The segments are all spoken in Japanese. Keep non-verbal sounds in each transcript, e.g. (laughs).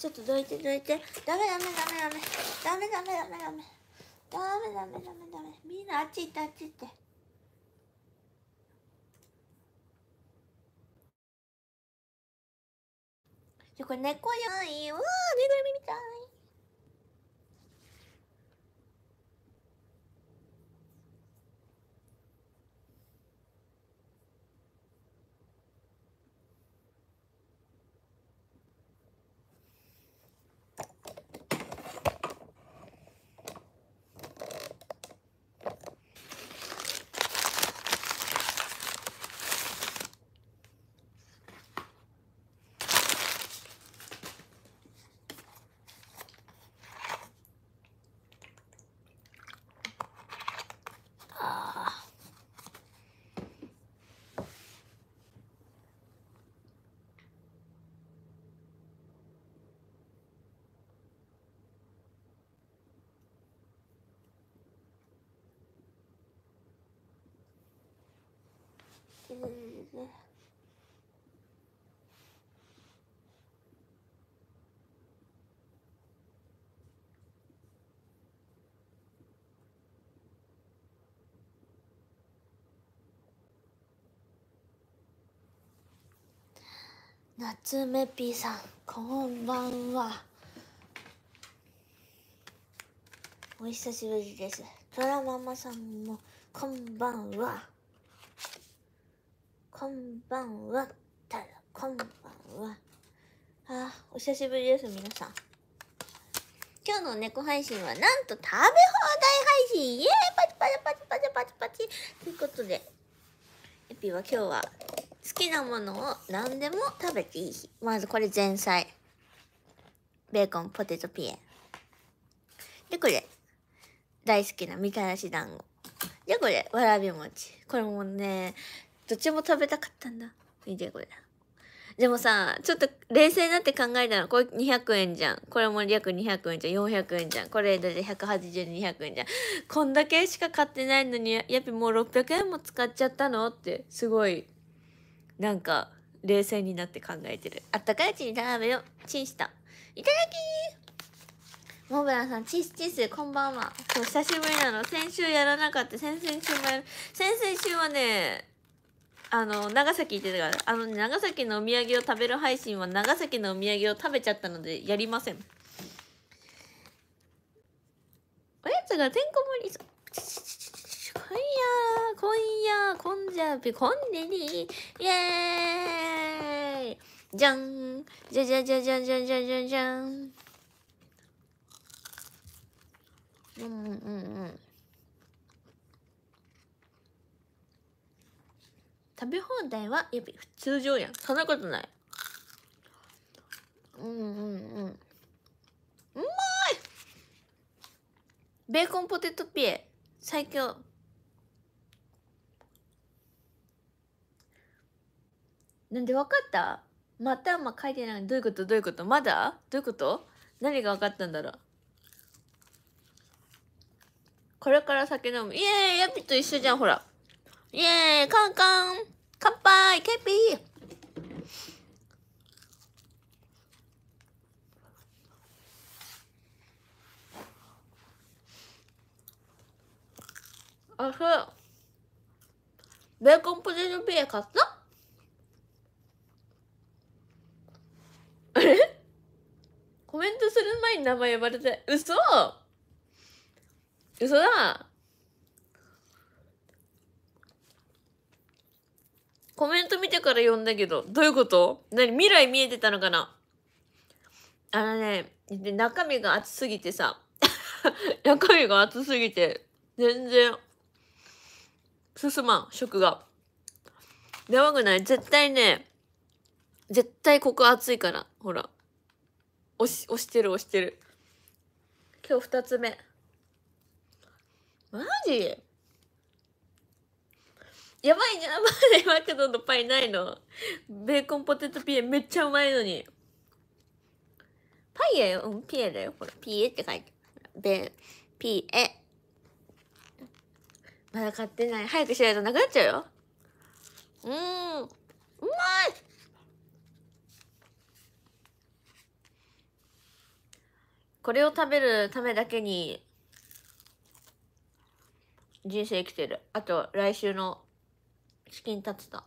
ちょっとどいてどいてダメダメダメダメダメダメダメダメダメダメダメダメみんなあっち行ってあっち行ってじゃこれ猫やんいいわぬいぐるみきなのね夏めぴさんこんばんはお久しぶりですトラママさんもこんばんはこんばんは。ただ、こんばんは。あお久しぶりです、皆さん。今日の猫配信は、なんと食べ放題配信イェーイパチパチパチパチパチパチということで、エピは今日は、好きなものを何でも食べていい日。まずこれ前菜。ベーコン、ポテトピエで、これ、大好きなみたらし団子。で、これ、わらび餅。これもね、どっちも食べたかったんだ。見てこれ。でもさ、ちょっと冷静になって考えたら、これ200円じゃん。これも約200円じゃん。400円じゃん。これで180円、200円じゃん。こんだけしか買ってないのに、やっぱもう600円も使っちゃったのって、すごい、なんか、冷静になって考えてる。あったかいうちに食べよう。チンした。いただきモブランさん、チースチース、こんばんは。そ久しぶりなの。先週やらなかった。先々週も先々週はね、あの、長崎行ってたから、あの、長崎のお土産を食べる配信は長崎のお土産を食べちゃったのでやりません。おやつがてんこ盛り、今夜、今夜、こんじゃび、こんでに、イェーイじゃんじゃじゃじゃじゃじゃじゃじゃじゃん。うんうんうん。食べ放題はやっぱ通常やんそんなことないうんうんうんうまいベーコンポテトピエ最強なんで分かったまたま書いてないどういうことどういうことまだどういうこと何が分かったんだろうこれから酒飲むイエーイヤピと一緒じゃんほらイエーイカンカン乾杯ケピーあそうベーコンポテトエ買ったあれコメントする前に名前呼ばれて嘘嘘だコメント見てから読んだけど、どういうこと何未来見えてたのかなあのね、中身が熱すぎてさ、(laughs) 中身が熱すぎて、全然、進まん、食が。やばくない絶対ね、絶対ここ熱いから、ほら。押し、押してる押してる。今日二つ目。マジやばいじゃん、まだマクドのパイないの。ベーコンポテトピエめっちゃうまいのに。パイようん、ピエだよ。ほら、ピエって書いて。ベ、ピエ。まだ買ってない。早くしないとなくなっちゃうよ。うーん。うまいこれを食べるためだけに人生生きてる。あと、来週のチキンタツタ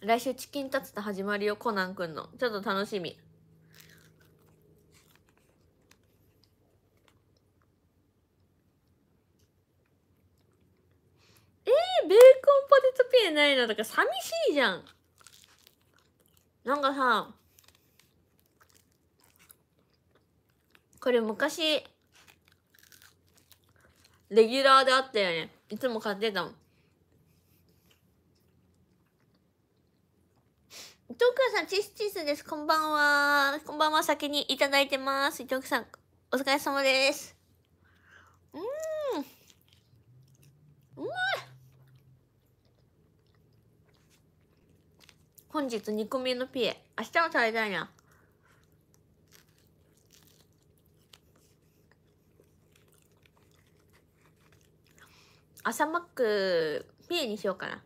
来週チキンタツタ始まるよコナンくんのちょっと楽しみえー、ベーコンポテトピエないのとか寂しいじゃんなんかさこれ昔、レギュラーであったよね。いつも買ってたの。伊藤くんさん、チスチスです。こんばんは。こんばんは。先にいただいてます。伊藤くんさん、お疲れ様です。うーん。うまい本日2個目のピエ。明日も食べたいな。朝マックピエにしようかな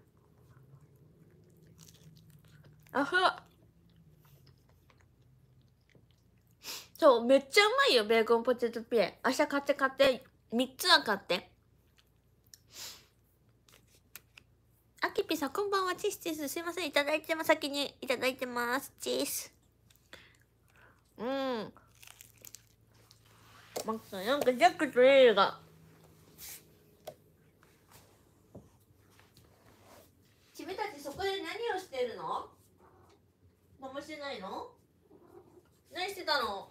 あふそうめっちゃうまいよベーコンポテトピエ明日買って買って3つは買ってあきぴさんこんばんはチースチスすいませんいただいてます先にいただいてますチースうんなんかジャックとエールが君たちそこで何をしてるの何もしてないの何してたの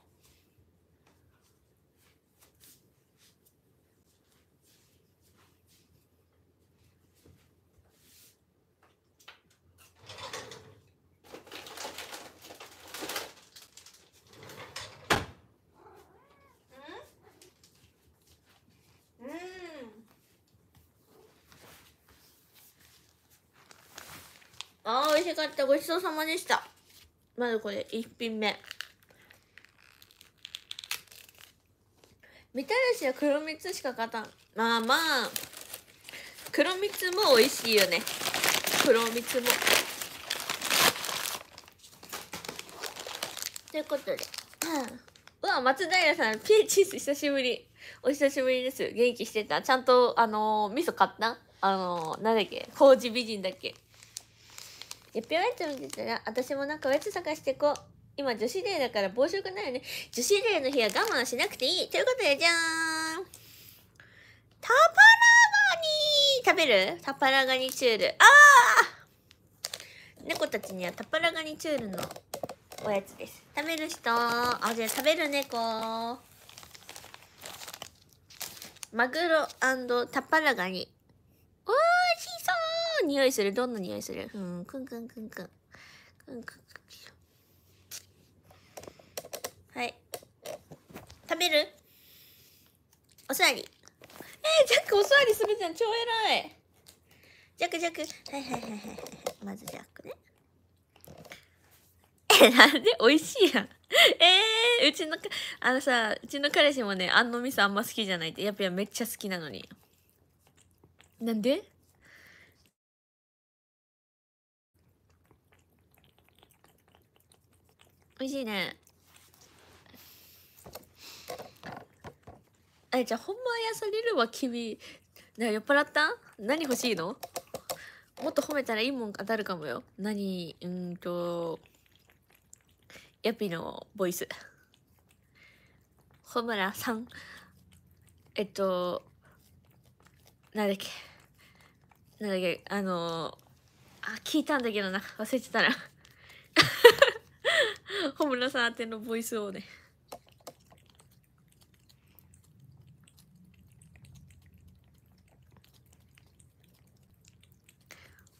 しかったごちそうさまでしたまずこれ1品目みたらしは黒蜜しか勝たんまあまあ黒蜜も美味しいよね黒蜜もということで、う (coughs) ん、うわ松平さんピーチーズ久しぶりお久しぶりです元気してたちゃんとあのー、味噌買ったあのー、なんだっけ麹美人だっけやっぴょんやつ見てたら、私もなんかおやつ探してこう。今女子デーだから暴食ないよね。女子デーの日は我慢しなくていい。ということで、じゃーん。タパラガニ食べるタパラガニチュール。あー猫たちにはタパラガニチュールのおやつです。食べる人あ、じゃあ食べる猫マグロタパラガニ。おいしいう匂いする。どんな匂いするうん、くんくんくんくん。くんくんくん。はい。食べるお座り。えー、ジャックお座りするじゃん。超偉い。ジャックジャック。はいはいはいはい。まずジャックね。(laughs) え、なんで美味しいやん。(laughs) えー、うちの、あのさ、うちの彼氏もね、あんのみそあんま好きじゃないって、やっぱめっちゃ好きなのに。なんで美味しいねえじゃあほんま癒されるわ君酔っ払った何欲しいのもっと褒めたらいいもん当たるかもよ何うんとヤピのボイスホムラさんえっとなんだっけなんだっけあのー、あ聞いたんだけどな忘れてたら穂村さん宛てのボイスをね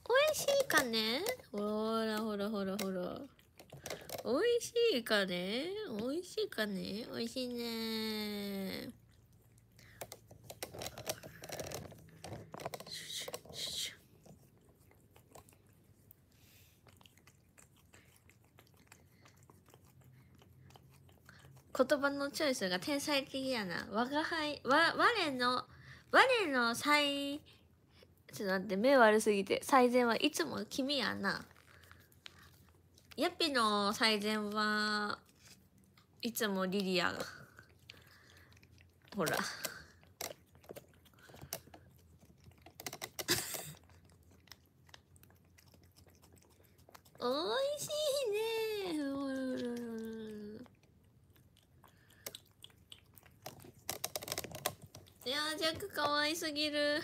美味しいかねほらほらほらほら美味しいかね美味しいかね美味しいね言葉のチョイスが天才的やな。我が輩、わ、我の、我の最、ちょっと待って、目悪すぎて。最善はいつも君やな。ヤピの最善はいつもリリアが。ほら。お (laughs) いしいね。いやージャックかわいすぎる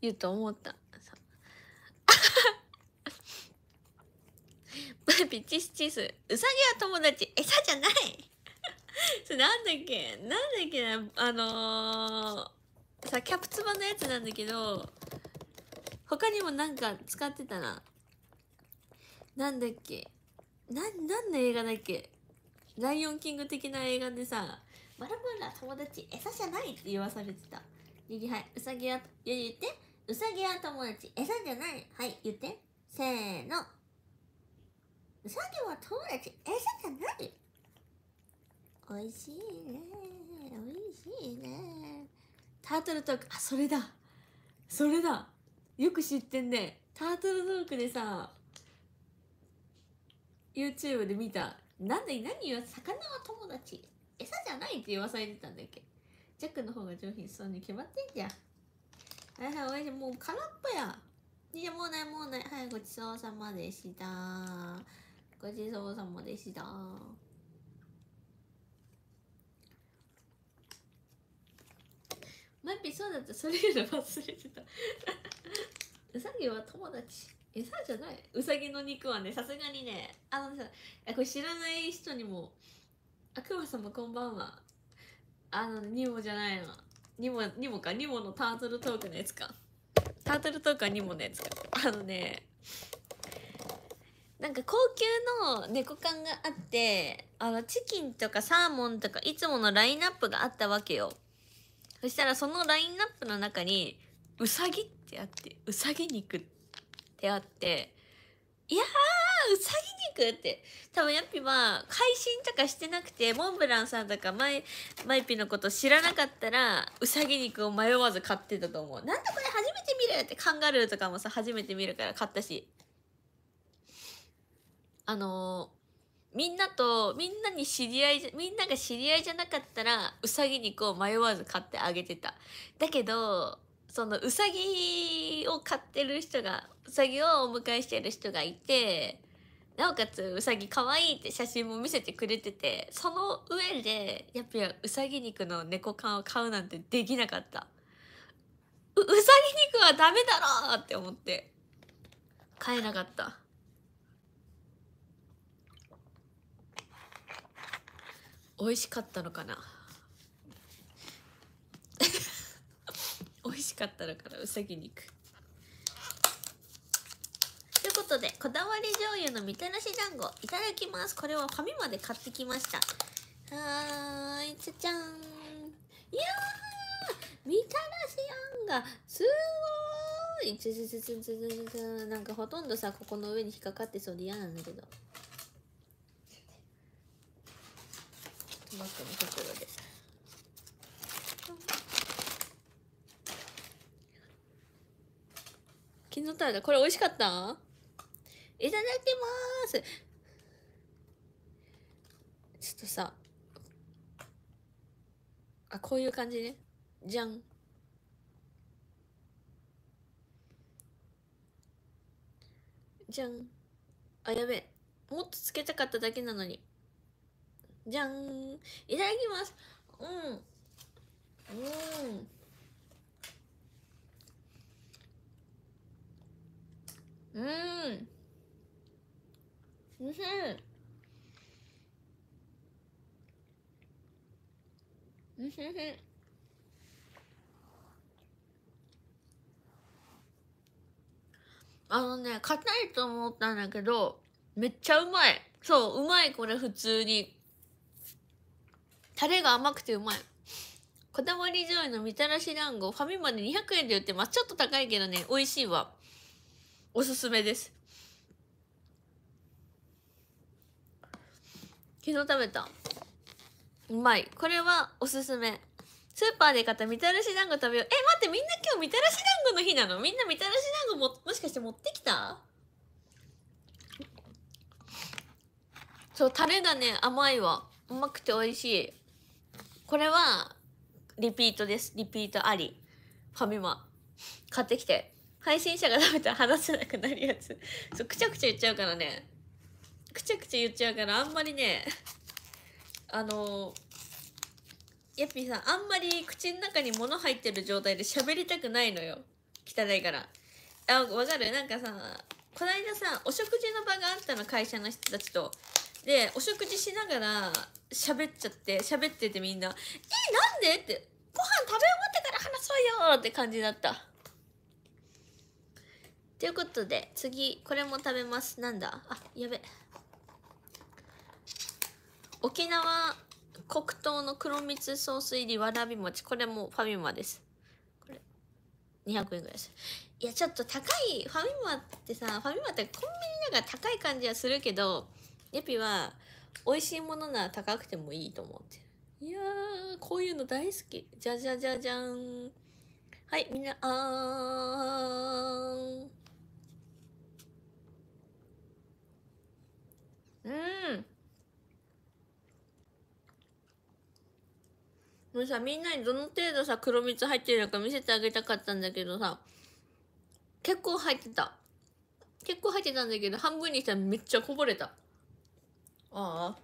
言うと思った (laughs) ピチスチスうさぎは友達餌じゃない (laughs) なんだっけなんだっけなあのー、さキャプツバのやつなんだけど他にもなんか使ってたななんだっけな何の映画だっけライオンキング的な映画でさ「まるまる友達餌じゃない」って言わされてた右はいうさぎは言ってうさぎは友達餌じゃないはい言ってせーのうさぎは友達餌じゃないおいしいねおいしいねタートルトークあそれだそれだよく知ってんねタートルトークでさ YouTube で見たなんで何よ魚は友達餌じゃないって言わされてたんだっけジャックの方が上品そうに決まってんじゃんはいはいおやじもう空っぽやいやもうないもうないはいごちそうさまでしたごちそうさまでしたマッピーそうだったそれ以上忘れてた (laughs) うさぎは友達餌じゃないうさぎの肉はねさすがにねあのさこれ知らない人にもあくまさんもこんばんはあのニモじゃないのニモニモかニモのタートルトークのやつかタートルトークはニモのやつかあのねなんか高級の猫缶があってあのチキンとかサーモンとかいつものラインナップがあったわけよそしたらそのラインナップの中にうさぎってあってうさぎ肉ってであって、いやー、うさぎ肉って。多分やっピは配信とかしてなくて、モンブランさんとかマイ、マイピのこと知らなかったら、うさぎ肉を迷わず買ってたと思う。なんだこれ初めて見るってカンガルーとかもさ、初めて見るから買ったし。あのー、みんなと、みんなに知り合いみんなが知り合いじゃなかったら、うさぎ肉を迷わず買ってあげてた。だけど、そのうさぎを買ってる人がウサギをお迎えしてる人がいてなおかつウサギかわいいって写真も見せてくれててその上でやっぱウサギ肉の猫缶を買うなんてできなかったうサギ肉はダメだろって思って買えなかった美味しかったのかな (laughs) 美味しかったのかなウサギ肉ということでこだわり醤油のみたらし団子いただきますこれは紙まで買ってきましたはーいちゃちゃんいやーみたらしあんがすごーいちちちちちちちなんかほとんどさここの上に引っかかってそうで嫌なんだけどトマトの袋で昨日食べたこれ美味しかったいただきますちょっとさあこういう感じねじゃんじゃんあやべもっとつけたかっただけなのにじゃんいただきますうんうんうんおいしいおいしいあのね硬いと思ったんだけどめっちゃうまいそううまいこれ普通にタレが甘くてうまいこだわり醤油のみたらし団子ファミマで200円で売ってますちょっと高いけどね美味しいわおすすめです昨日食べたうまいこれはおすすめスーパーで買ったみたらし団子食べようえ待ってみんな今日みたらし団子の日なのみんなみたらし団子ももしかして持ってきたそうタレがね甘いわうまくて美味しいこれはリピートですリピートありファミマ買ってきて配信者が食べたら話せなくなるやつそうくちゃくちゃ言っちゃうからねくちゃくちゃ言っちゃうからあんまりね (laughs) あのやっぴーさんあんまり口の中に物入ってる状態で喋りたくないのよ汚いからあわかるなんかさこないださお食事の場があったの会社の人たちとでお食事しながら喋っちゃって喋っててみんな「えなんで?」って「ご飯食べ終わってから話そうよ!」って感じだったということで次これも食べますなんだあやべ沖縄黒糖の黒蜜ソース入りわらび餅これもファミマですこれ200円ぐらいですいやちょっと高いファミマってさファミマってコンビニんか高い感じはするけどエピは美味しいものなら高くてもいいと思ってるいやーこういうの大好きじゃじゃじゃじゃんはいみんなあーんうんもうさ、みんなにどの程度さ、黒蜜入ってるのか見せてあげたかったんだけどさ、結構入ってた。結構入ってたんだけど、半分にしたらめっちゃこぼれた。ああ。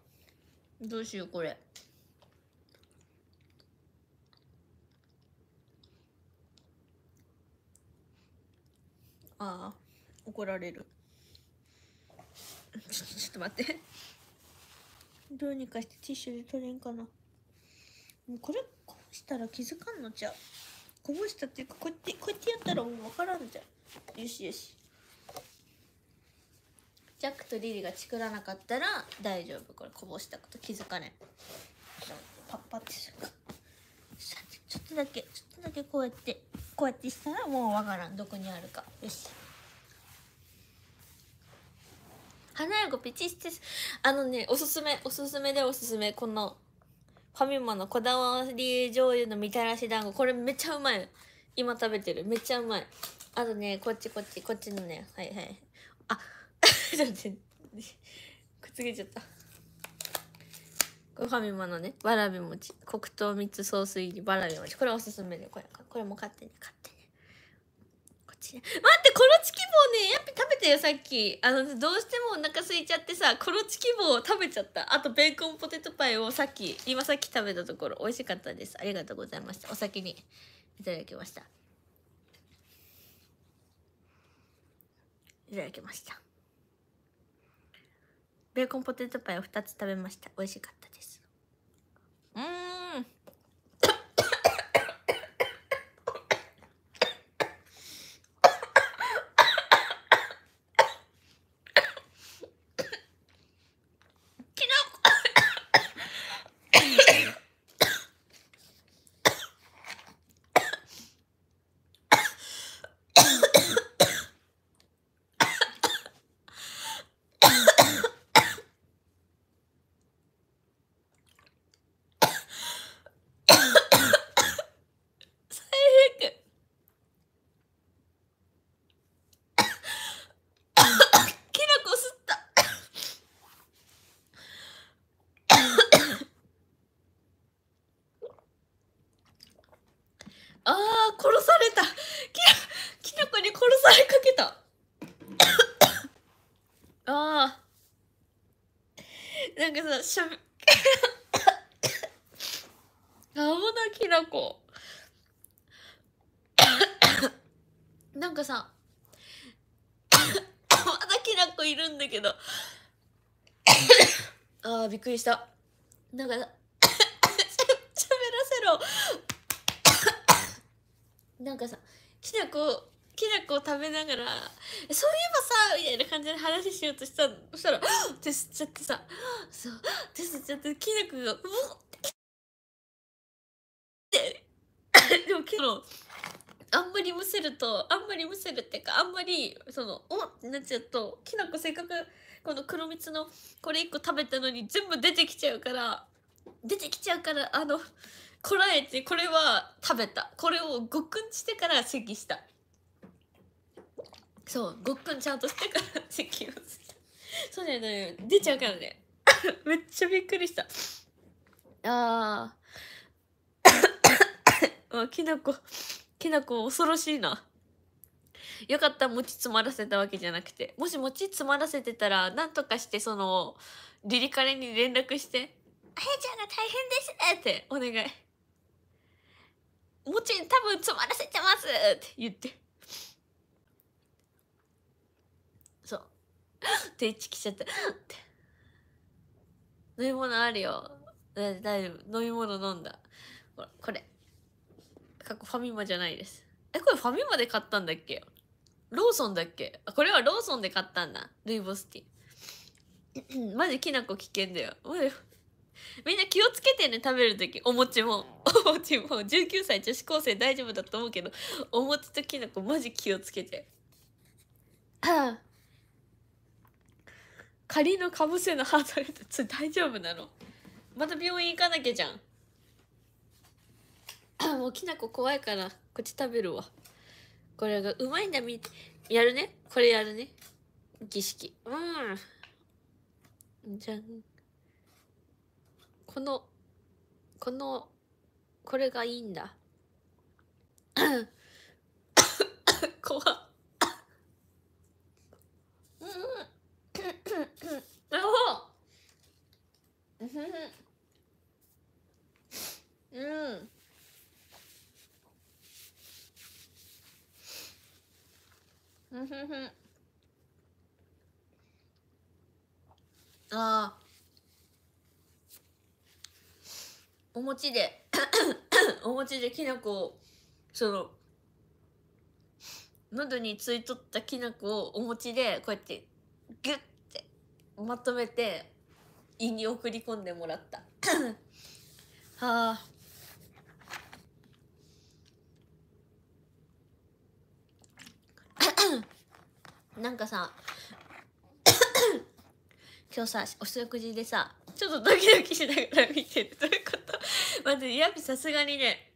どうしよう、これ。ああ、怒られる。(laughs) ちょっと待って。どうにかしてティッシュで取れんかな。もうこれこぼしたら気づかんのじゃこぼしたっていうかこうやってこうやってやったらもう分からんじゃよしよしジャックとリリが作らなかったら大丈夫これこぼしたこと気づかねパッパッてするかちょっとだけちょっとだけこうやってこうやってしたらもう分からんどこにあるかよし花やごペチあのねおすすめおすすめでおすすめこのファミマのこだわり醤油のみたらし団子。これめっちゃうまい。今食べてる。めっちゃうまい。あとね、こっちこっち、こっちのね。はいはい。あ、(laughs) ちょっと、くっつけちゃった。ファミマのね、わらび餅。黒糖蜜ソース入りわらび餅。これおすすめで、これ、これも買ってね、買ってね。こっちね。待って、この近棒ねやっぱ食べてよさっきあのどうしてもお腹空いちゃってさコロチキ棒を食べちゃったあとベーコンポテトパイをさっき今さっき食べたところ美味しかったですありがとうございましたお先にいただきましたいただきましたベーコンポテトパイを2つ食べました美味しかったですうんしたなんか (coughs) 喋らせろなんかさきなこきなこを食べながら「そういえばさ」みたいな感じで話しようとしたそしたら「って吸っちゃってさそうってっちゃってきなこが「うっ!」てでもけどあんまりむせるとあんまりむせるっていうかあんまりその「おっ!」ってなっちゃうときなこせっかくこの黒蜜のこれ1個食べたのに全部出てきちゃうから出てきちゃうからあのこらえてこれは食べたこれをごっくんしてから咳したそうごっくんちゃんとしてから咳をしたそうだよね出ちゃうからね (laughs) めっちゃびっくりしたあー (coughs) あきなこきなこ恐ろしいなよかった餅詰まらせたわけじゃなくてもし餅詰まらせてたら何とかしてそのリリカレに連絡して「あやちゃんが大変です!」ってお願い。餅多分詰まらせてますって言ってそう定置来ちゃったって飲み物あるよ大丈夫飲み物飲んだほらこれっこファミマじゃないですえこれファミマで買ったんだっけローソンだっけこれはローソンで買ったんだ。ルイボスティー。(clears throat) マジきなこ危険だよ。みんな気をつけてね、食べる時お餅も。お餅も。19歳女子高生大丈夫だと思うけど、お餅ときなこマジ気をつけて。(clears throat) 仮のかぶせのハートレート、大丈夫なのまた病院行かなきゃじゃん。(clears throat) もうきなこ怖いから、こっち食べるわ。これがうまいんだみやるねこれやるね儀式うんじゃんこのこのこれがいいんだ (coughs) 怖っうん。うんんんあお餅で (coughs) お餅できなこをその喉についとったきなこをお餅でこうやってギュッてまとめて胃に送り込んでもらった (coughs) はあなんかさ (coughs) 今日さお食事でさちょっとドキドキしながら見てるどういうこと待ってやっぱさすがにね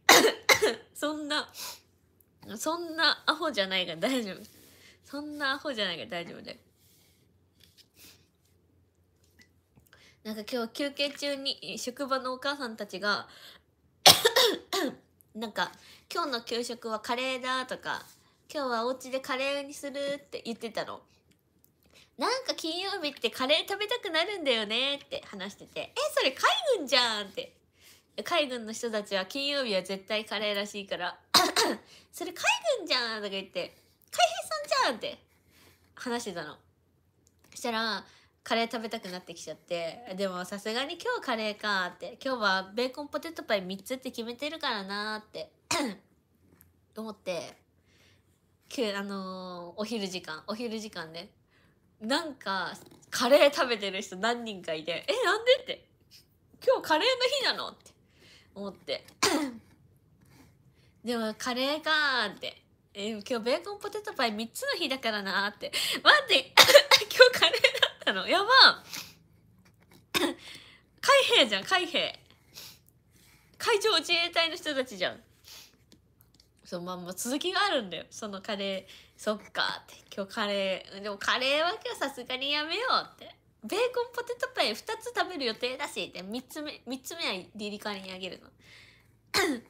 (coughs) そんなそんなアホじゃないが大丈夫そんなアホじゃないが大丈夫だよなんか今日休憩中に職場のお母さんたちが (coughs) なんか今日の給食はカレーだとか今日はお家でカレーにするって言ってたのなんか金曜日ってカレー食べたくなるんだよねって話しててえそれ海軍じゃんって海軍の人たちは金曜日は絶対カレーらしいから (coughs) それ海軍じゃんとか言って海兵さんじゃんって話してたのそしたらカレー食べたくなってきちゃってでもさすがに今日カレーかって今日はベーコンポテトパイ3つって決めてるからなって (coughs) 思ってけあのー、お昼時間お昼時間ねなんかカレー食べてる人何人かいて「えなんで?」って「今日カレーの日なの?」って思って (clears throat) でもカレーかって「え今日ベーコンポテトパイ3つの日だからな」って「待って (laughs) 今日カレーだったのやば海兵 (clears throat) じゃん海兵海上自衛隊の人たちじゃんそのまんま続きがあるんだよそのカレーそっかって今日カレーでもカレーは今日さすがにやめようってベーコンポテトパイ2つ食べる予定だしって3つ目3つ目はリリカにあげるの (coughs)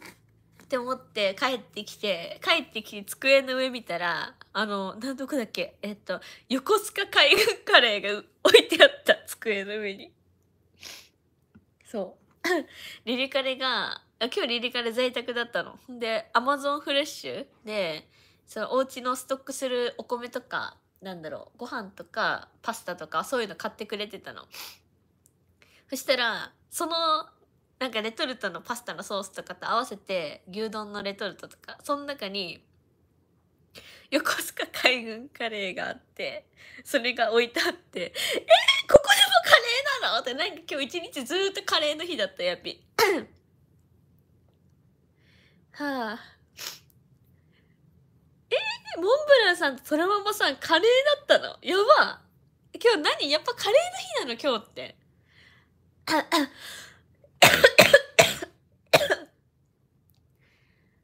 って思って帰ってきて帰ってきて机の上見たらあの何どこだっけえっと横須賀海軍カレーが置いてあった机の上にそう (coughs) リリカレが今日リリカで在宅だったの。で、アマゾンフレッシュで、そのお家のストックするお米とか、なんだろう、ご飯とかパスタとかそういうの買ってくれてたの。そしたら、その、なんかレトルトのパスタのソースとかと合わせて、牛丼のレトルトとか、その中に、横須賀海軍カレーがあって、それが置いてあって、えー、ここでもカレーなのって、なんか今日一日ずっとカレーの日だった、やっぴ。はあえモンブランさんとトラママさんカレーだったのやば今日何やっぱカレーの日なの今日って (coughs)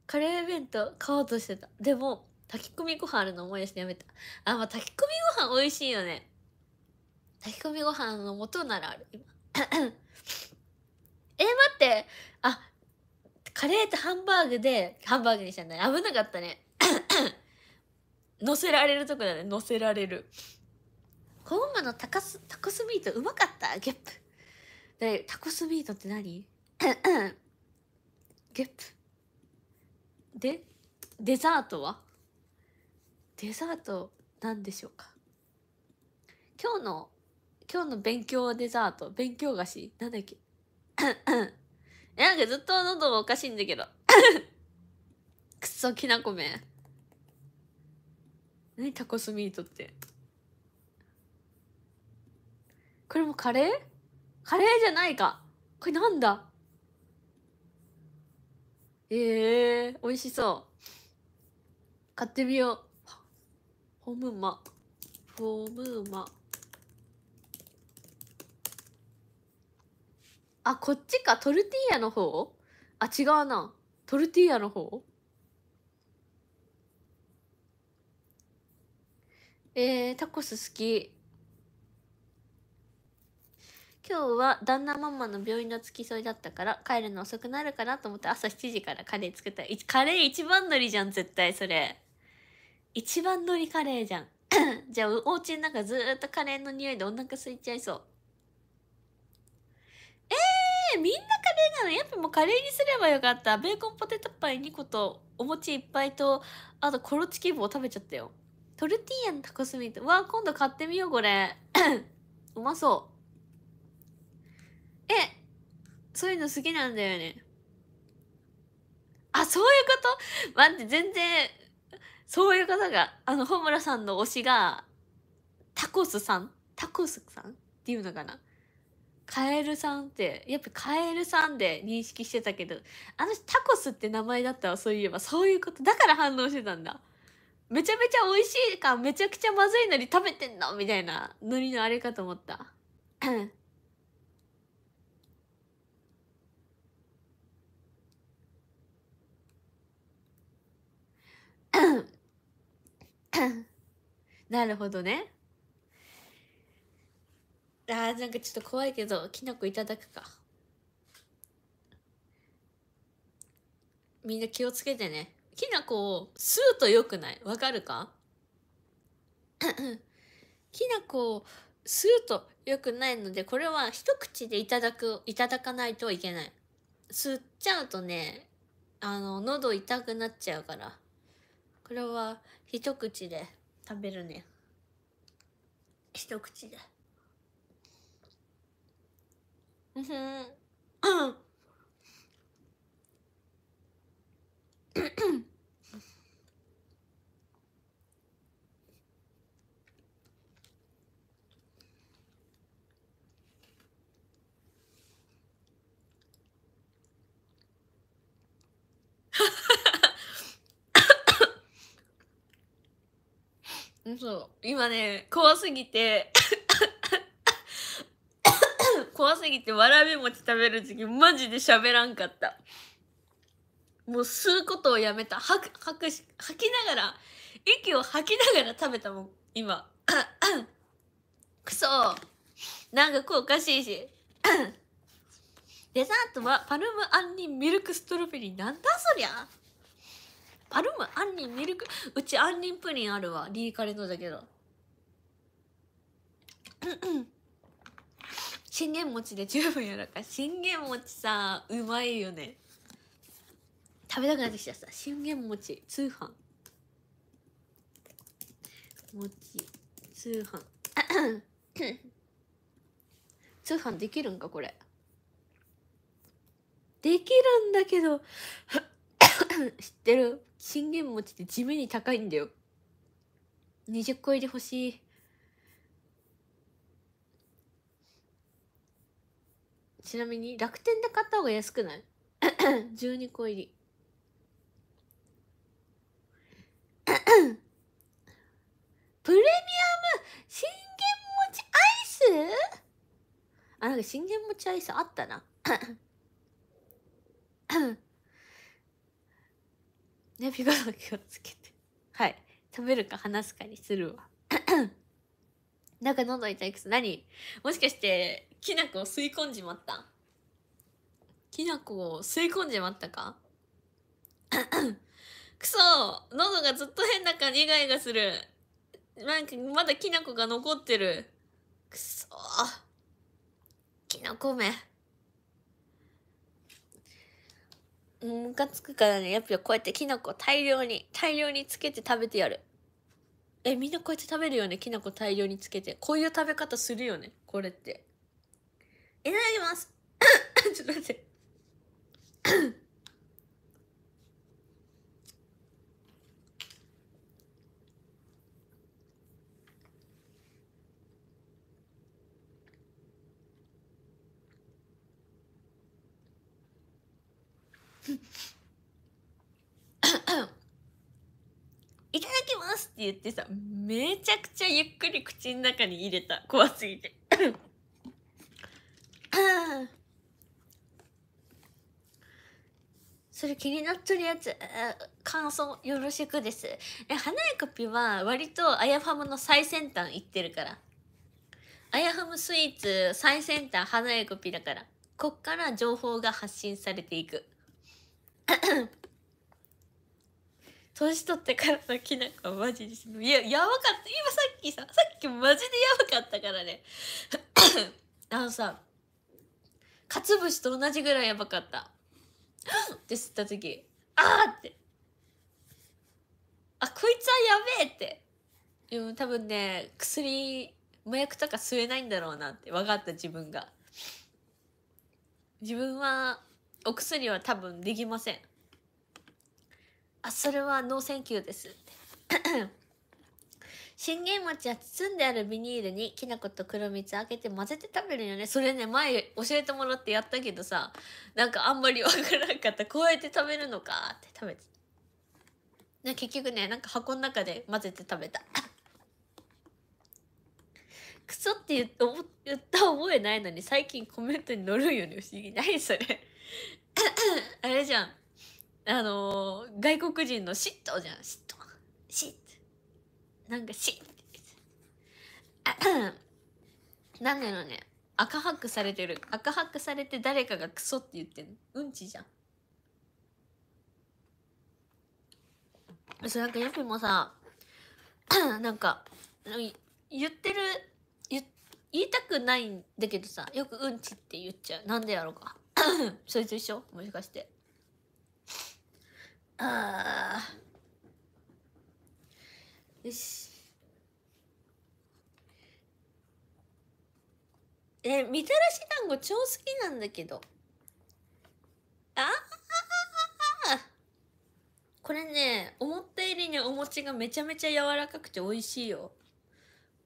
カレー弁当買おうとしてたでも炊き込みご飯あるの思い出してやめたあまあ炊き込みご飯美味しいよね炊き込みご飯の元ならある今 (coughs) え待ってあカレーとハンバーグで、ハンバーグにしたんだね。危なかったね。乗せられるとこだね。乗せられる。コウマのタス、タコスミートうまかったゲップ。で、タコスミートって何 (coughs) ゲップ。で、デザートはデザートなんでしょうか今日の、今日の勉強デザート、勉強菓子なんだっけえ、なんかずっと喉おかしいんだけど。くっそ、きなこめ。何タコスミートって。これもカレーカレーじゃないか。これなんだええー、美味しそう。買ってみよう。ホムマ。ホムマ。あ、こっちか。トルティーヤの方あ、違うな。トルティーヤの方えー、タコス好き。今日は旦那ママの病院の付き添いだったから帰るの遅くなるかなと思って朝7時からカレー作ったカレー一番乗りじゃん絶対それ一番乗りカレーじゃん (coughs) じゃあお家の中ずっとカレーの匂いでお腹空いちゃいそうみんなカレーなのやっぱもうカレーにすればよかったベーコンポテトパイ2個とお餅いっぱいとあとコロチキボー食べちゃったよトルティーヤのタコスミートわあ今度買ってみようこれ (coughs) うまそうえそういうの好きなんだよねあそういうこと待って全然そういう方があの穂村さんの推しがタコスさんタコスさんっていうのかなカエルさんってやっぱカエルさんで認識してたけどあのタコスって名前だったわそういえばそういうことだから反応してたんだめちゃめちゃ美味しいかめちゃくちゃまずいのに食べてんのみたいなのりのあれかと思った (coughs) (coughs) (coughs) なるほどねあーなんかちょっと怖いけどきな粉いただくかみんな気をつけてねきな粉を吸うとよくないわかるか (coughs) きな粉を吸うとよくないのでこれは一口でいただくいただかないといけない吸っちゃうとねあの喉痛くなっちゃうからこれは一口で食べるね一口で。そう (laughs) 今ね怖すぎて (laughs) 怖すぎてわらび餅食べる時期マジで喋らんかったもう吸うことをやめた吐く吐くし吐きながら息を吐きながら食べたもん今 (coughs) くそなんかこうおかしいし (coughs) デザートはパルム杏仁ミルクストロベリーなんだそりゃパルム杏仁ミルクうち杏仁プリンあるわリーカレのだけどうん信玄餅で十分やらか信玄餅さうまいよね食べたくなってきたさ信玄餅通販餅通販 (coughs) 通販できるんかこれできるんだけど (coughs) 知ってる信玄餅って地味に高いんだよ20個入り欲しいちなみに楽天で買った方が安くない ?12 (coughs) 個入り (coughs) プレミアム信玄餅アイスあ、なんか信玄餅アイスあったな。(coughs) ね、ピコさ気をつけて。はい。食べるか話すかにするわ。なんか喉痛いくそ何もしかしてきな粉を吸い込んじまったきな粉を吸い込んじまったか (coughs) くそ喉がずっと変な感じがいがするなんかまだきな粉が残ってるくそきなこめむかつくからねやっぱこうやってきな粉大量に大量につけて食べてやるえみんなこうやって食べるよねきな粉大量につけてこういう食べ方するよねこれっていただきます (coughs) ちょっと待ってうん。いただきますって言ってさ、めちゃくちゃゆっくり口の中に入れた。怖すぎて。(coughs) それ気になっとるやつ、感想よろしくです。え、花やかぴは割とアヤファムの最先端行ってるから。アヤファムスイーツ最先端花やかぴだから。こっから情報が発信されていく。年取ってからのきなこマジでいややばかった今さっきささっきマジでやばかったからね (coughs) あのさかつぶしと同じぐらいやばかった (coughs) って吸った時ああってあこいつはやべえってでも多分ね薬麻薬とか吸えないんだろうなって分かった自分が自分はお薬は多分できませんあそれはノーセンキューです」(coughs) 信玄餅は包んであるビニールにきな粉と黒蜜あけて混ぜて食べるよねそれね前教えてもらってやったけどさなんかあんまりわからんかったこうやって食べるのかって食べてね結局ねなんか箱の中で混ぜて食べた (coughs) クソって言った言った覚えないのに最近コメントに載るんよね不思議何それ (coughs) あれじゃんあのー、外国人の嫉妬じゃん嫉妬嫉なんか嫉なんだろうね赤ハックされてる赤ハックされて誰かがクソって言ってんのうんちじゃんそなんかヤピもさ (coughs) なんか言ってる言言いたくないんだけどさよくうんちって言っちゃうなんでやろうか (coughs) そいつ一緒もしかしてあよしえみたらし団子超好きなんだけどああこれね思ったよりねお餅がめちゃめちゃ柔らかくて美味しいよ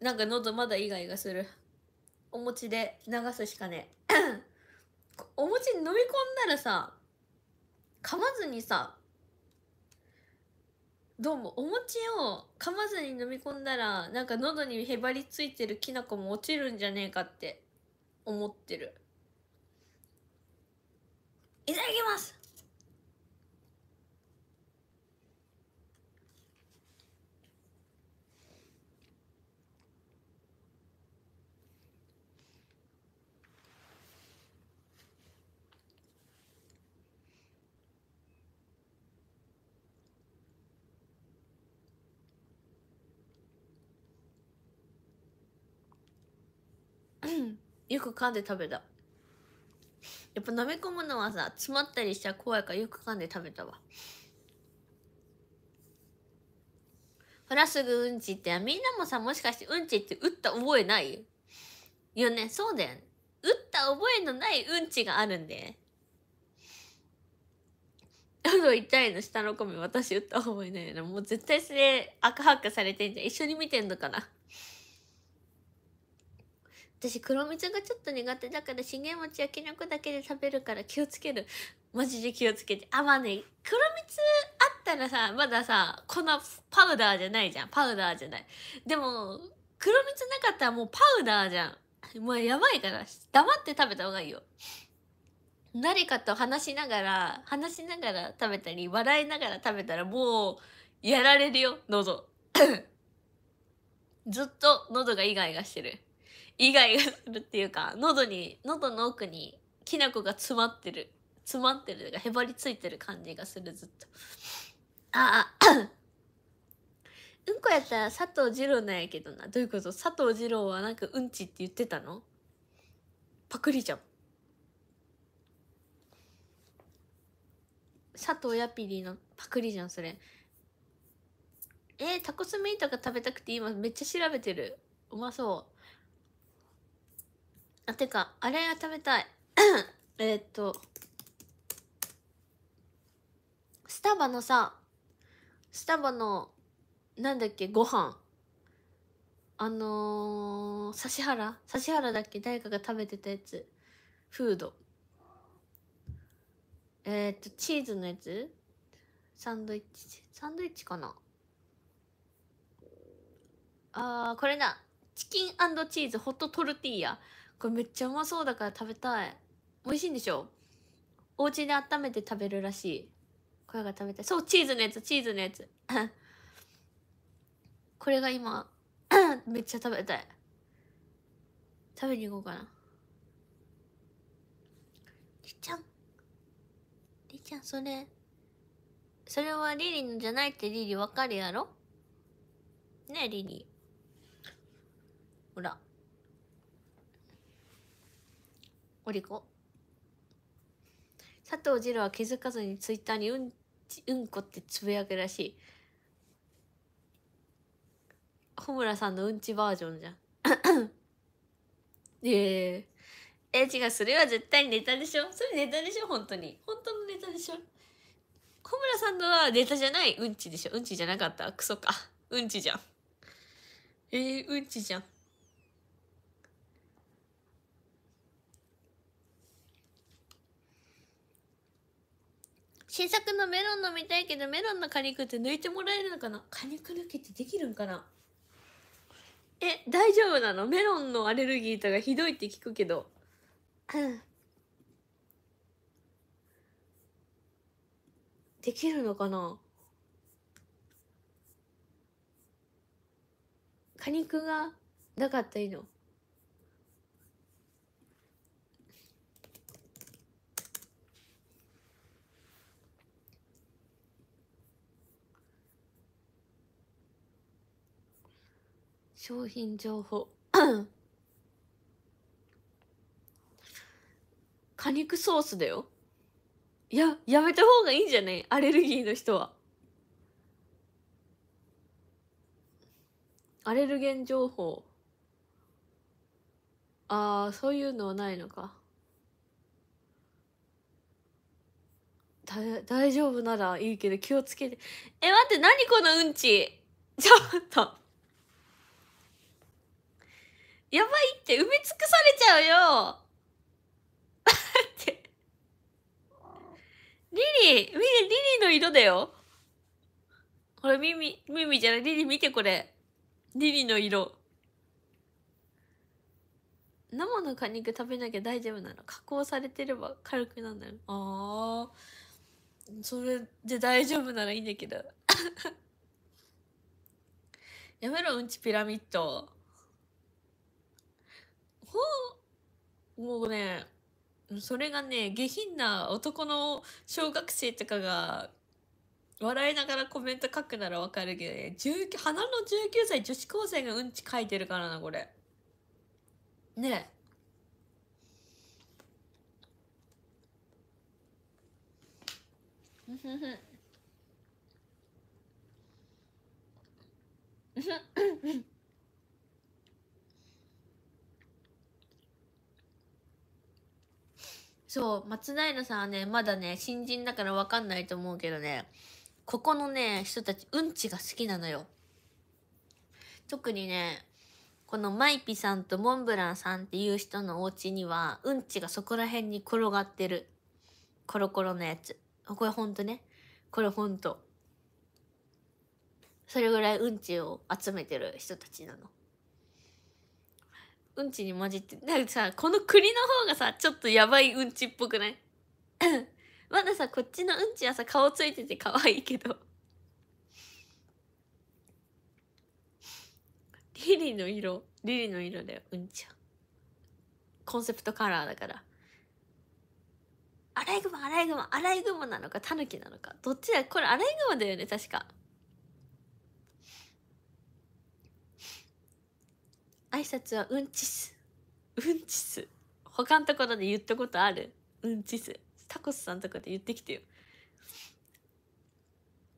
なんか喉まだイガイガするお餅で流すしかね (clears throat) お餅飲み込んだらさ噛まずにさどうもお餅を噛まずに飲み込んだらなんか喉にへばりついてるきな粉も落ちるんじゃねえかって思ってるいただきますよく噛んで食べた。やっぱ飲み込むのはさ、詰まったりしちゃ怖いからよく噛んで食べたわ。ほらすぐうんちって、みんなもさ、もしかしてうんちって打った覚えないよね、そうだよね。打った覚えのないうんちがあるんで。喉痛いの下のコメ私打った覚えないな。もう絶対それ、赤ハックされてんじゃん。一緒に見てんのかな。私黒蜜がちょっと苦手だから信玄餅やきのこだけで食べるから気をつけるマジで気をつけてあまあね黒蜜あったらさまださ粉パウダーじゃないじゃんパウダーじゃないでも黒蜜なかったらもうパウダーじゃんもうやばいから黙って食べた方がいいよ誰かと話しながら話しながら食べたり笑いながら食べたらもうやられるよ喉 (coughs) ずっと喉がイガイガしてるイガイガするっていうか、喉に、喉の奥にきな粉が詰まってる。詰まってる。へばりついてる感じがする、ずっと。ああ、(coughs) うんこやったら佐藤二郎なんやけどな。どういうこと佐藤二郎はなんかうんちって言ってたのパクリじゃん。佐藤やピリのパクリじゃん、それ。えー、タコスミートが食べたくて今めっちゃ調べてる。うまそう。あ、てか、あれが食べたい。(coughs) えっと、スタバのさ、スタバの、なんだっけ、ご飯。あのー、指原指原だっけ誰かが食べてたやつ。フード。えっ、と、チーズのやつサンドイッチ。サンドイッチかなあー、これだ。チキンチーズホットトルティーヤ。これめっちゃうまそうだから食べたい。美味しいんでしょお家で温めて食べるらしい。これが食べたい。そう、チーズのやつ、チーズのやつ。(laughs) これが今、(coughs) めっちゃ食べたい。食べに行こうかな。りちゃん。りちゃん、それ、それはリリのじゃないってリリわかるやろねえ、リリ。ほら。お利口佐藤二郎は気づかずにツイッターにうんうんこってつぶやくらしい穂村さんのうんちバージョンじゃんえー、え違うそれは絶対ネタでしょそれネタでしょ本当に本当のネタでしょ小村さんのはネタじゃないうんちでしょうんちじゃなかったクソかうんちじゃんえー、うんちじゃん新作のメロン飲みたいけどメロンの果肉って抜いてもらえるのかな果肉抜きってできるんかなえ大丈夫なのメロンのアレルギーとかひどいって聞くけどできるのかな果肉がなかったいいの商品情報 (coughs) 果肉ソースだよいややめた方がいいんじゃないアレルギーの人はアレルゲン情報ああそういうのはないのかだ大丈夫ならいいけど気をつけてえ待って何このうんち (laughs) ちょっとやばいって埋め尽くされちゃうよって。リリー、見リリの色だよ。これ耳、耳じゃない、リリ見てこれ。リリの色。生の果肉食べなきゃ大丈夫なの。加工されてれば軽くなんだよ。ああ。それで大丈夫ならいいんだけど。(laughs) やめろ、うんちピラミッド。もうねそれがね下品な男の小学生とかが笑いながらコメント書くならわかるけどね花の19歳女子高生がうんち書いてるからなこれねえうフフ。うふふそう、松平さんはね、まだね、新人だからわかんないと思うけどね、ここのね、人たち、うんちが好きなのよ。特にね、このマイピさんとモンブランさんっていう人のお家には、うんちがそこら辺に転がってる。コロコロのやつ。これほんとね。これほんと。それぐらいうんちを集めてる人たちなの。うんちに混じって。だからさ、この国の方がさ、ちょっとやばいうんちっぽくない (coughs) まださ、こっちのうんちはさ、顔ついてて可愛いけど。リリの色。リリの色だよ、うんちは。コンセプトカラーだから。アライグマ、アライグマ、アライグマなのか、タヌキなのか。どっちだこれアライグマだよね、確か。挨拶はうんちすうんちす他のところで言ったことあるうんちすタコスさんとかで言ってきてよ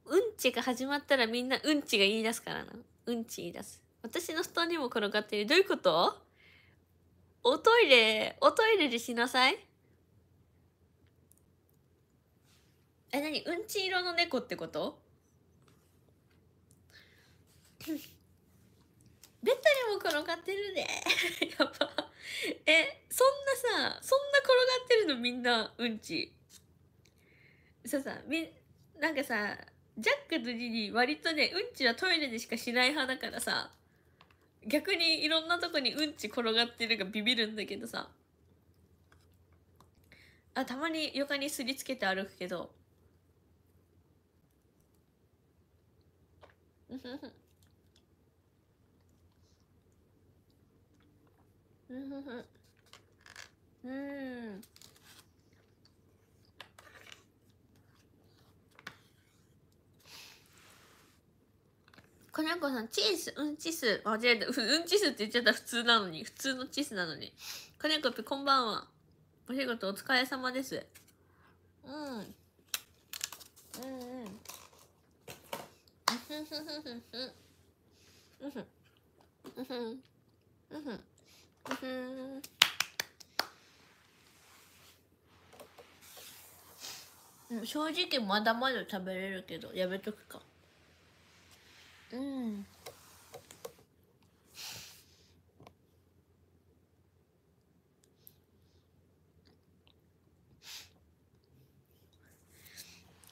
うんちが始まったらみんなうんちが言い出すからなうんち言い出す私の布団にも転がってるどういうことおトイレおトイレでしなさいえ何うんち色の猫ってことベッにも転がってるね (laughs) やばえそんなさそんな転がってるのみんなうんちそうさみなんかさジャックとジに、ー割とねうんちはトイレでしかしない派だからさ逆にいろんなとこにうんち転がってるがビビるんだけどさあたまに床にすりつけて歩くけどうん (laughs) うん。コナコさん、チーズ、うんチス。間違えた。うんチスって言っちゃった普通なのに。普通のチスなのに。コナって、こんばんは。お仕事お疲れ様です。うん。うんうん。うんうんうんんん。うんん。うんん。うんん。うん正直まだまだ食べれるけどやめとくかうん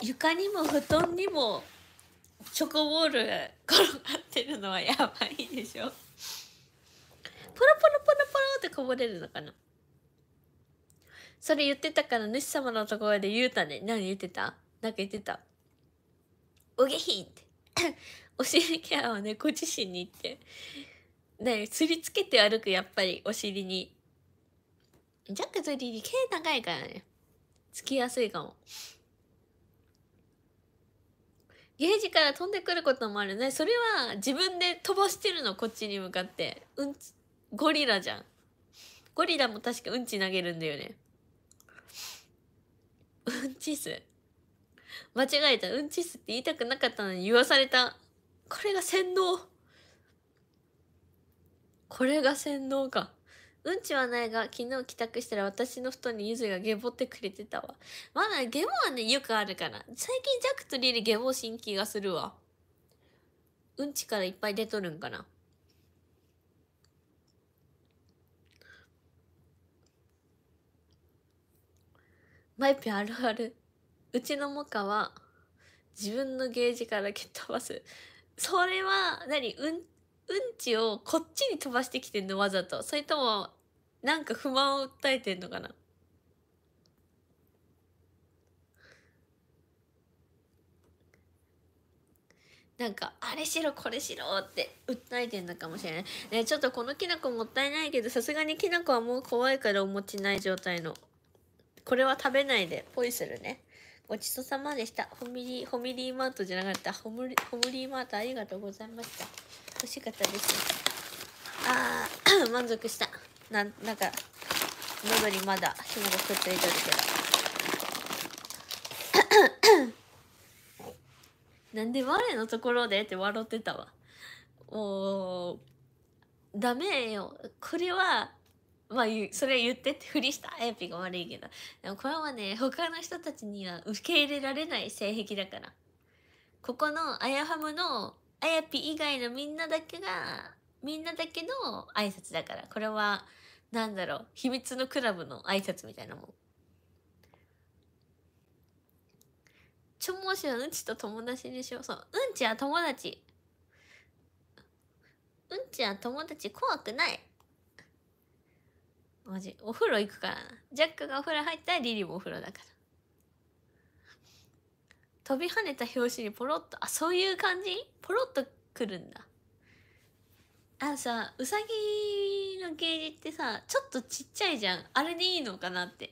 床にも布団にもチョコボール転がってるのはやばいでしょポロポロポロポロってこぼれるのかなそれ言ってたから主様のところで言うたね。何言ってた何か言ってた。おげひんって。(coughs) お尻ケアはね、ご自身にって。ね、すりつけて歩く、やっぱり、お尻に。ジャック釣りに毛長いからね。つきやすいかも。ゲージから飛んでくることもあるね。それは自分で飛ばしてるの、こっちに向かって。うんち、ゴリラじゃん。ゴリラも確かうんち投げるんだよね。うんちす。間違えた。うんちすって言いたくなかったのに言わされた。これが洗脳。これが洗脳か。うんちはないが、昨日帰宅したら私の布団にゆずがゲボってくれてたわ。まだ、ゲボはね、よくあるから。最近ジャックとリリゲボしん気がするわ。うんちからいっぱい出とるんかな。マイペあるある。うちのモカは自分のゲージから蹴っ飛ばす。それは何、うん、うんちをこっちに飛ばしてきてんのわざと。それとも、なんか不満を訴えてんのかななんか、あれしろ、これしろって訴えてんのかもしれない。ねちょっとこのきなこもったいないけど、さすがにきなこはもう怖いからお持ちない状態の。これは食べないで、ポイするね。ごちそうさまでした。ホミリー、ホミリーマートじゃなかった。ホムリ、ホムリーマートありがとうございました。美味しかったです。あー、(coughs) 満足した。なん、なんか、喉にまだひもがくっついてるけど。(coughs) なんで我のところでって笑ってたわ。おー、ダメよ。これは、まあ、それ言ってってふりしたあやぴが悪いけど。でもこれはね、他の人たちには受け入れられない性癖だから。ここのあやはむのあやぴ以外のみんなだけが、みんなだけの挨拶だから。これは、なんだろう、秘密のクラブの挨拶みたいなもん。ちょもしはうんちと友達でしょそう。うんちは友達。うんちは友達怖くない。マジお風呂行くからなジャックがお風呂入ったらリリもお風呂だから飛び跳ねた拍子にポロッとあそういう感じポロッとくるんだあさうさぎのゲージってさちょっとちっちゃいじゃんあれでいいのかなって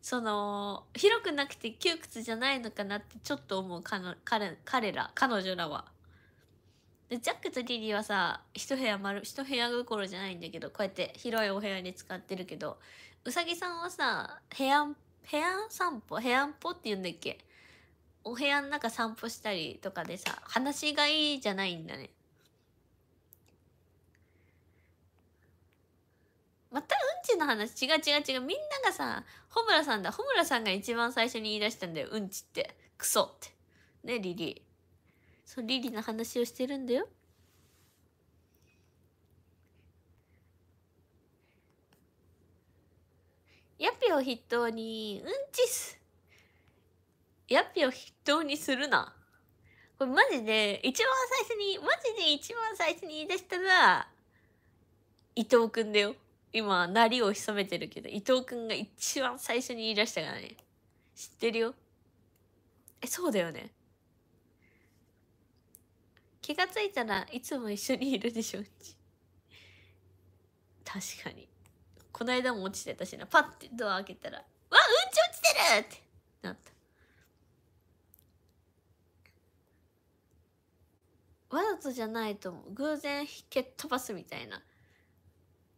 その広くなくて窮屈じゃないのかなってちょっと思う彼彼ら彼女らはでジャックとリリーはさ一部屋丸一部屋心じゃないんだけどこうやって広いお部屋に使ってるけどうさぎさんはさ部屋部屋散歩部屋んぽって言うんだっけお部屋の中散歩したりとかでさ話がいいじゃないんだねまたうんちの話違う違う違うみんながさ穂村さんだ穂村さんが一番最初に言い出したんだようんちってクソってねリリーそうリリの話をしてるんだよヤピを筆頭にうんちすヤピを筆頭にするなこれマジで一番最初にマジで一番最初に言い出したのは、伊藤くんだよ今なりを潜めてるけど伊藤くんが一番最初に言い出したからね知ってるよえそうだよね気がついたらいつも一緒にいるでしょう確かにこないだも落ちてたしなパッてドア開けたら「わうんち落ちてる!」ってなったわざとじゃないと思う偶然蹴っ飛ばすみたいな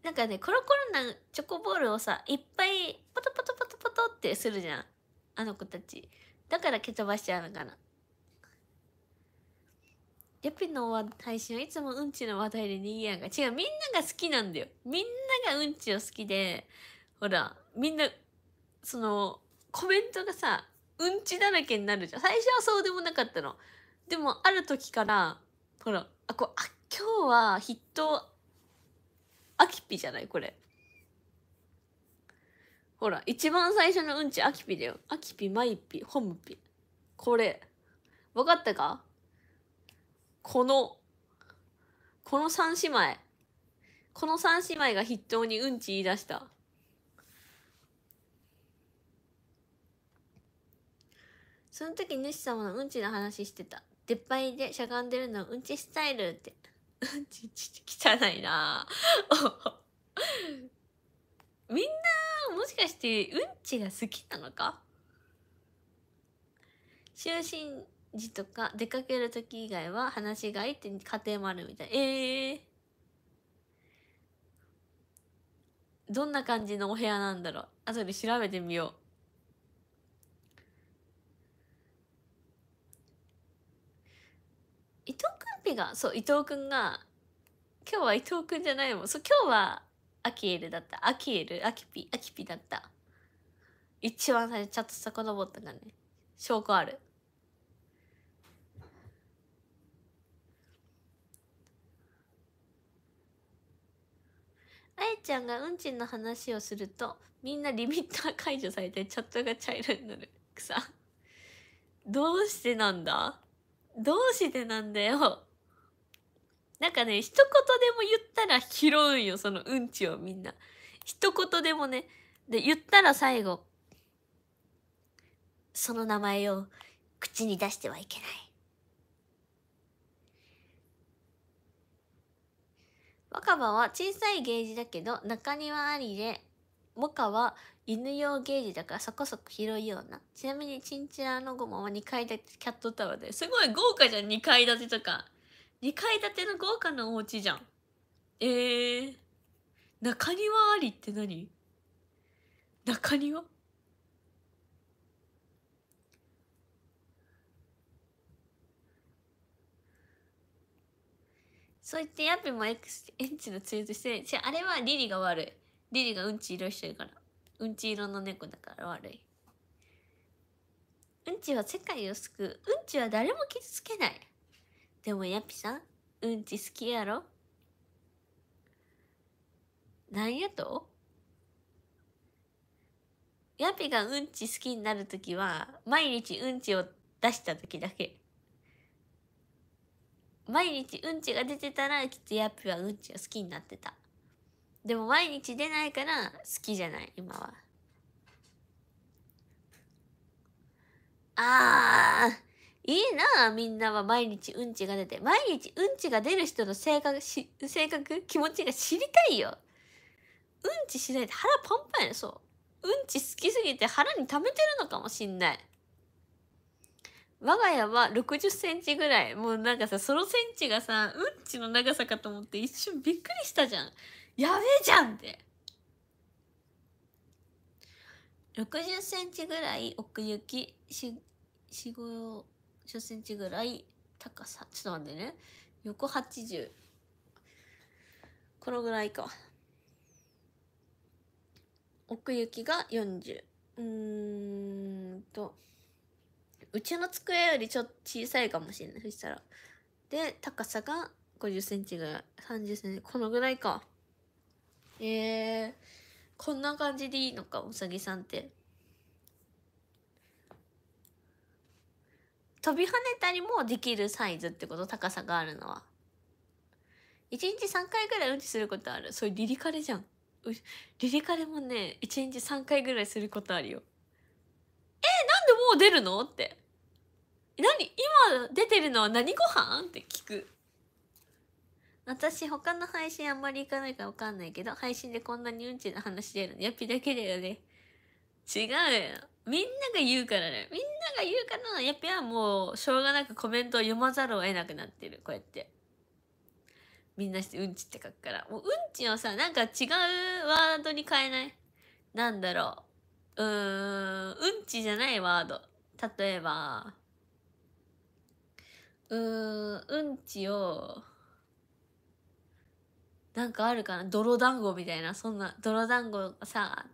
なんかねコロコロなチョコボールをさいっぱいポトポトポトポトってするじゃんあの子たちだから蹴飛ばしちゃうのかなジャピの配信はいつもうんちの話題で賑やか。違う、みんなが好きなんだよ。みんながうんちを好きで、ほら、みんな、その、コメントがさ、うんちだらけになるじゃん。最初はそうでもなかったの。でも、ある時から、ほら、あ、こう、あ、今日は筆頭、アキピじゃないこれ。ほら、一番最初のうんちアキピだよ。アキピ、マイピ、ホムピ。これ。わかったかこの、この三姉妹。この三姉妹が筆頭にうんち言い出した。その時主様のうんちの話してた。出っ張りでしゃがんでるのうんちスタイルって。うんち、ち、汚いな (laughs) みんな、もしかしてうんちが好きなのか終身時とか出かける時以外は話しがいって家庭もあるみたいええー、どんな感じのお部屋なんだろう後で調べてみよう伊藤君がそう伊藤くんが今日は伊藤くんじゃないもんそう今日はアキエルだったアキエルアキピアキピだった一番最初チャットさかのぼったかね証拠あるあやちゃんがうんちの話をするとみんなリミッター解除されてチャットが茶色になる草。どうしてなんだどうしてなんだよなんかね一言でも言ったら拾うんよそのうんちをみんな一言でもねで言ったら最後その名前を口に出してはいけない若葉は小さいゲージだけど中庭ありで、モカは犬用ゲージだからそこそこ広いような。ちなみにチンチラのゴマは2階建てキャットタワーですごい豪華じゃん、2階建てとか。2階建ての豪華なお家じゃん。えー、中庭ありって何中庭そう言ってヤピもエッチのツイートしてじゃあれはリリが悪いリリがうんち色してるからうんち色の猫だから悪いうんちは世界を救ううんちは誰も傷つけないでもヤピさんうんち好きやろなんやとヤピがうんち好きになる時は毎日うんちを出した時だけ毎日うんちが出てたらきっとヤッピはうんちが好きになってたでも毎日出ないから好きじゃない今はあーいいなみんなは毎日うんちが出て毎日うんちが出る人の性格し性格気持ちが知りたいようんちしないで腹パンパンやそううんち好きすぎて腹に溜めてるのかもしんない我が家は60センチぐらい。もうなんかさ、そのセンチがさ、うんちの長さかと思って一瞬びっくりしたじゃん。やべえじゃんって。60センチぐらい奥行き、し、しご、0センチぐらい高さ。ちょっと待ってね。横80。このぐらいか。奥行きが40。うーんと。うちの机よりちょっと小さいかもしれない。そしたら。で、高さが50センチぐらい。30センチ。このぐらいか。えー、こんな感じでいいのか、うさぎさんって。飛び跳ねたりもできるサイズってこと高さがあるのは。1日3回ぐらいうんちすることある。それリリカレじゃん。リリカレもね、1日3回ぐらいすることあるよ。えー、なんでもう出るのって。何今出てるのは何ご飯って聞く私他の配信あんまり行かないから分かんないけど配信でこんなにうんちの話出るのやっぴだけだよね違うよみんなが言うからねみんなが言うからやっぴはもうしょうがなくコメントを読まざるを得なくなってるこうやってみんなしてうんちって書くからもううんちをさなんか違うワードに変えないなんだろううーんうんちじゃないワード例えばうーん、うんちを、なんかあるかな泥団子みたいな、そんな、泥団子さ、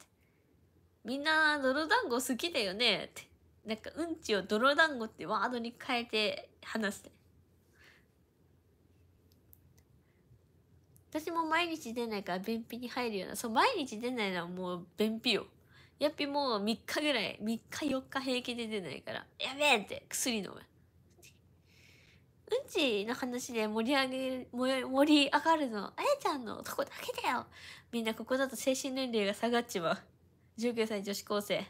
みんな泥団子好きだよねって。なんかうんちを泥団子ってワードに変えて話して。私も毎日出ないから便秘に入るような。そう、毎日出ないのはもう便秘よ。やっぴもう3日ぐらい、3日4日平気で出ないから、やべえって薬飲む。うんちの話で盛り上げ、盛り上がるの、あやちゃんのとこだけだよ。みんなここだと精神年齢が下がっちまう。19歳女子高生。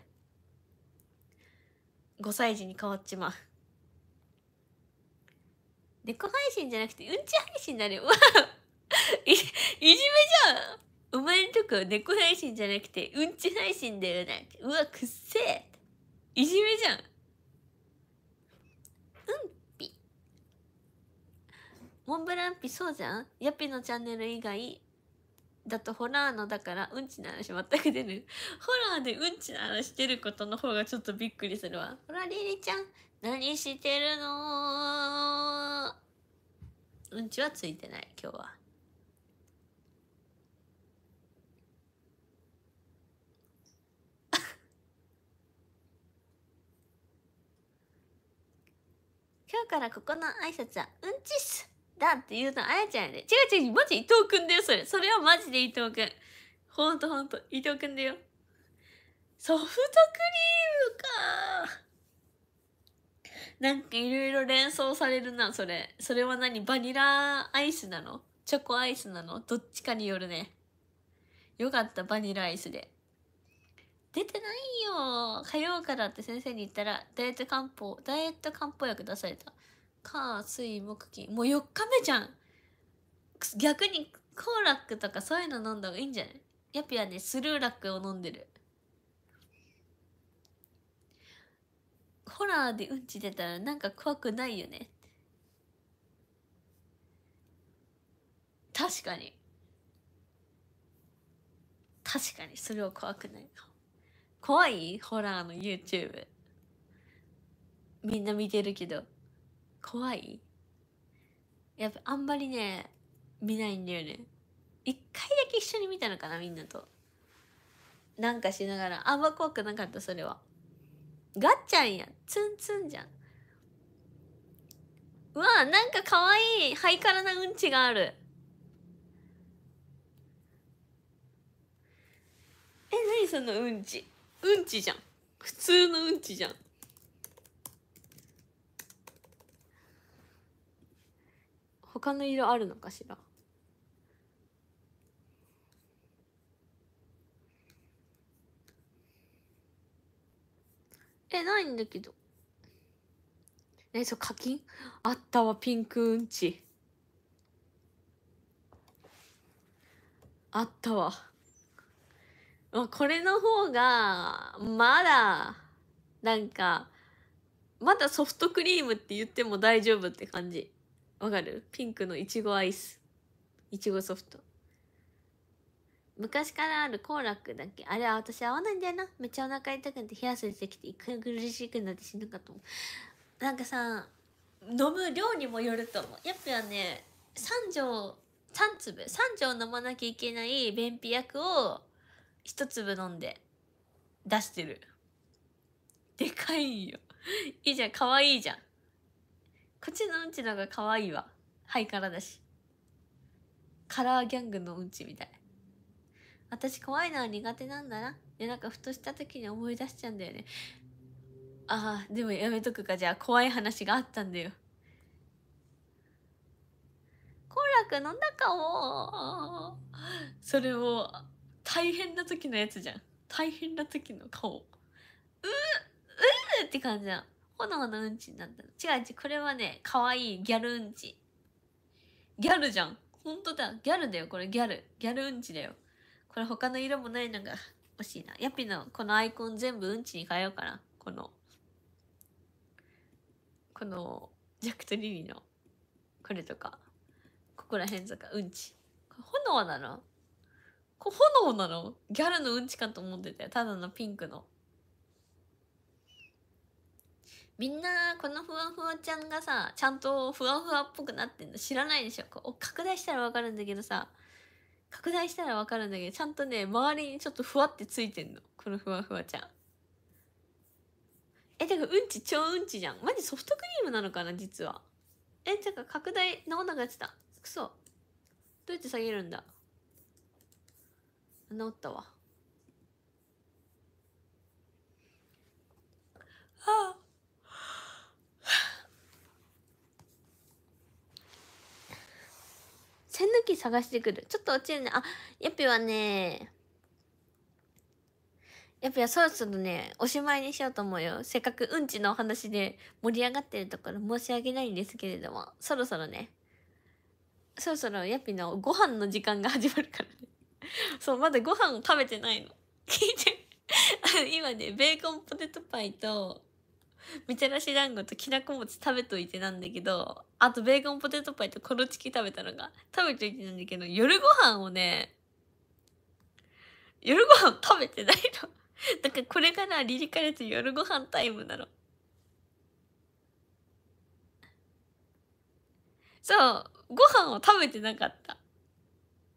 5歳児に変わっちまう。猫配信じゃなくて、うんち配信だね。わい、いじめじゃんお前のとこ猫配信じゃなくて、うんち配信だよな。うわ、くっせえ。いじめじゃん。モンブランピそうじゃんヤピのチャンネル以外だとホラーのだからうんちの話全く出るホラーでうんちの話してることの方がちょっとびっくりするわほらリリちゃん何してるのうんちはついてない今日は (laughs) 今日からここの挨拶はうんちっすだっていうのあやちゃんやで。違う違う、マジ伊藤くんだよ、それ。それはマジで伊藤くん。ほんとほんと、伊藤くんだよ。ソフトクリームかなんかいろいろ連想されるな、それ。それは何バニラアイスなのチョコアイスなのどっちかによるね。よかった、バニラアイスで。出てないよ火曜からって先生に言ったら、ダイエット漢方、ダイエット漢方薬出された。火水木金もう4日目じゃん逆にコーラックとかそういうの飲んだ方がいいんじゃないやっぴあねスルーラックを飲んでるホラーでうんち出たらなんか怖くないよね確かに確かにそれは怖くない怖いホラーの YouTube みんな見てるけど怖いやっぱあんまりね見ないんだよね一回だけ一緒に見たのかなみんなとなんかしながらあんま怖くなかったそれはガッちゃんやツンツンじゃんうわなんかかわいいハイカラなうんちがあるえ何そのうんちうんちじゃん普通のうんちじゃん他の色あるのかしらえないんだけどえそう課金あったわピンクうんちあったわこれの方がまだなんかまだソフトクリームって言っても大丈夫って感じわかるピンクのいちごアイス。いちごソフト。昔からあるコーラックだっけあれは私合わないんだよな。めっちゃお腹痛くなって冷や汗してきて、いくら苦しくなって死ぬかと思う。なんかさ、飲む量にもよると思う。やっぱね、3錠、3粒、3錠飲まなきゃいけない便秘薬を1粒飲んで出してる。でかいよ。いいじゃん、かわいいじゃん。こっちのうんちの方が可愛いわハイカラだしカラーギャングのうんちみたい私怖いのは苦手なんだなでなんかふとした時に思い出しちゃうんだよねああでもやめとくかじゃあ怖い話があったんだよ好楽の中をそれを大変な時のやつじゃん大変な時の顔ううって感じじゃん炎のうんちになったの。違う違う、これはね、かわいいギャルうんち。ギャルじゃん。ほんとだ。ギャルだよ、これギャル。ギャルうんちだよ。これ他の色もないのが欲しいな。ヤピのこのアイコン全部うんちに変えようかな。この、この、ジャクとリリの、これとか、ここら辺とか、うんち。炎なのこれ炎なのギャルのうんちかと思ってたよ。ただのピンクの。みんなこのふわふわちゃんがさちゃんとふわふわっぽくなってんの知らないでしょこう拡大したらわかるんだけどさ拡大したらわかるんだけどちゃんとね周りにちょっとふわってついてんのこのふわふわちゃんえてかうんち超うんちじゃんマジソフトクリームなのかな実はえてか拡大直んなくなってたくそどうやって下げるんだ治ったわああ栓抜き探してくる。ちょっと落ちるね。あ、やっぴはね、やっぱそろそろね、おしまいにしようと思うよ。せっかくうんちのお話で盛り上がってるところ申し訳ないんですけれども、そろそろね、そろそろやっぴのご飯の時間が始まるからね。(laughs) そう、まだご飯を食べてないの。聞いて。(laughs) 今ね、ベーコンポテトパイと、(laughs) みたらし団子ときなこ餅食べといてなんだけど、あとベーコンポテトパイとコロチキ食べたのが、食べといてなんだけど、夜ご飯をね、夜ご飯食べてないの。(laughs) だからこれからリリカレト夜ご飯タイムなの。そう、ご飯を食べてなかった。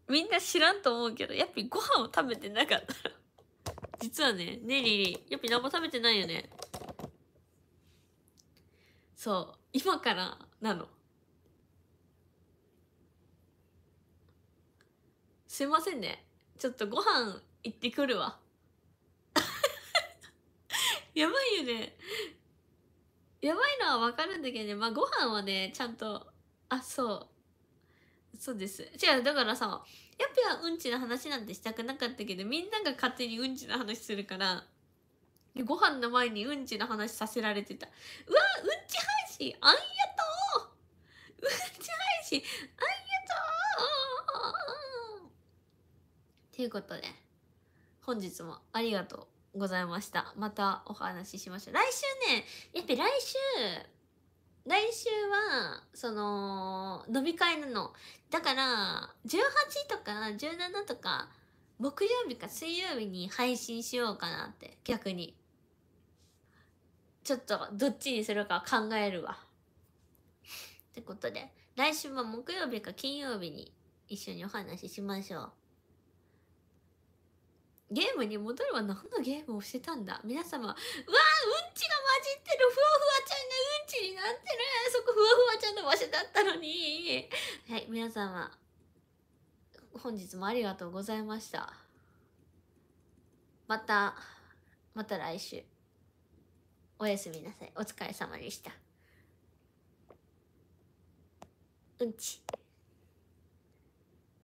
みんな知らんと思うけど、やっぱりご飯を食べてなかった。実はね、ねリリ、やっぱ何も食べてないよね。そう今からなのすいませんねちょっとご飯行ってくるわ (laughs) やばいよねやばいのはわかるんだけどねまあご飯はねちゃんとあそうそうです違うだからさやっぱりうんちの話なんてしたくなかったけどみんなが勝手にうんちの話するからご飯の前にうんちの話させられてた。うわ、うんち配信あんやとううんち配信あんやとということで、本日もありがとうございました。またお話ししましょう。来週ね、やっぱ来週、来週は、その、飲み会なの。だから、18とか17とか、木曜日か水曜日に配信しようかなって、逆に。ちょっとどっちにするか考えるわ。ってことで、来週は木曜日か金曜日に一緒にお話ししましょう。ゲームに戻るは何のゲームをしてたんだ皆様、うわぁうんちが混じってるふわふわちゃんがうんちになってるそこふわふわちゃんの場所だったのにはい、皆様、本日もありがとうございました。また、また来週。おやすみなさいお疲れ様でしたうんち